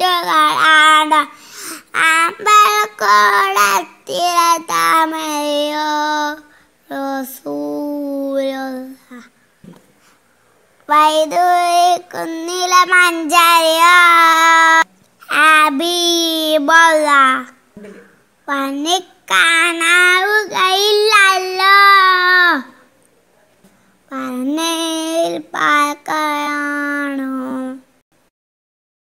മുത്തുകളാണ് അമ്പലക്കോളത്തിലെ തമിഴോ റസൂലോ വൈദൂരിക്കുന്നിലെ മഞ്ചരിയോ പണിക്കാനാവുകയില്ലല്ലോ പനയിൽ പാൽക്കയാണോ